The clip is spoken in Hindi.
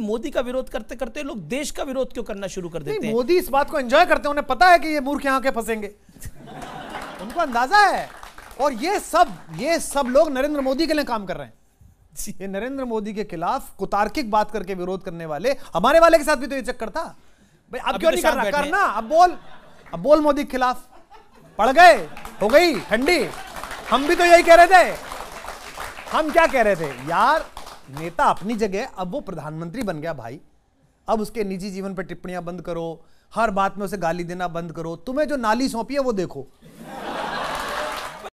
मोदी का विरोध करते करते लोग देश का विरोध क्यों करना शुरू कर देते हैं मोदी इस बात को एंजॉय करते हैं उन्हें पता है कि ये मूर्ख यहाँ के फंसेंगे उनको अंदाजा है और ये सब ये सब लोग नरेंद्र मोदी के लिए काम कर रहे हैं ये नरेंद्र मोदी के खिलाफ कुतार्किक बात करके विरोध करने वाले हमारे वाले के साथ भी तो ये चक्कर था भाई अब क्यों तो नहीं कर रहा करना अब बोल अब बोल मोदी के खिलाफ पड़ गए हो गई ठंडी हम भी तो यही कह रहे थे हम क्या कह रहे थे यार नेता अपनी जगह अब वो प्रधानमंत्री बन गया भाई अब उसके निजी जीवन पर टिप्पणियां बंद करो हर बात में उसे गाली देना बंद करो तुम्हें जो नाली सौंपी है वो देखो